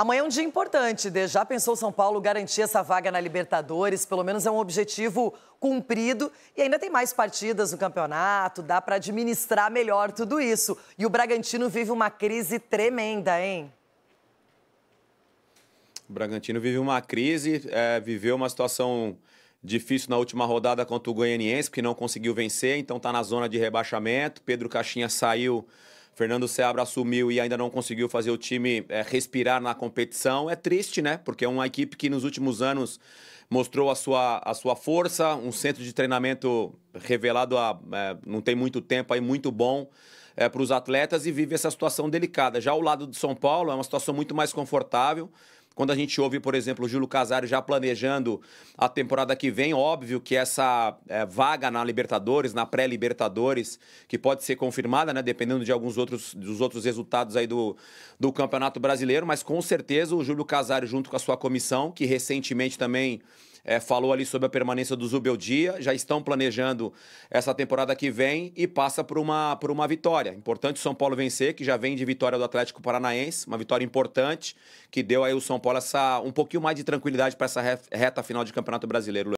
Amanhã é um dia importante. Já pensou São Paulo garantir essa vaga na Libertadores? Pelo menos é um objetivo cumprido. E ainda tem mais partidas no campeonato, dá para administrar melhor tudo isso. E o Bragantino vive uma crise tremenda, hein? O Bragantino vive uma crise, é, viveu uma situação difícil na última rodada contra o Goianiense, porque não conseguiu vencer, então está na zona de rebaixamento. Pedro Caixinha saiu Fernando Seabra assumiu e ainda não conseguiu fazer o time é, respirar na competição. É triste, né? Porque é uma equipe que nos últimos anos mostrou a sua, a sua força, um centro de treinamento revelado há é, não tem muito tempo aí, muito bom. É, para os atletas e vive essa situação delicada. Já o lado de São Paulo é uma situação muito mais confortável. Quando a gente ouve, por exemplo, o Júlio Casares já planejando a temporada que vem, óbvio que essa é, vaga na Libertadores, na pré-Libertadores, que pode ser confirmada, né, dependendo de alguns outros dos outros resultados aí do, do Campeonato Brasileiro, mas com certeza o Júlio Casares junto com a sua comissão, que recentemente também é, falou ali sobre a permanência do Zubeldia, já estão planejando essa temporada que vem e passa por uma, por uma vitória. Importante o São Paulo vencer, que já vem de vitória do Atlético Paranaense, uma vitória importante, que deu aí o São Paulo essa, um pouquinho mais de tranquilidade para essa reta final de Campeonato Brasileiro.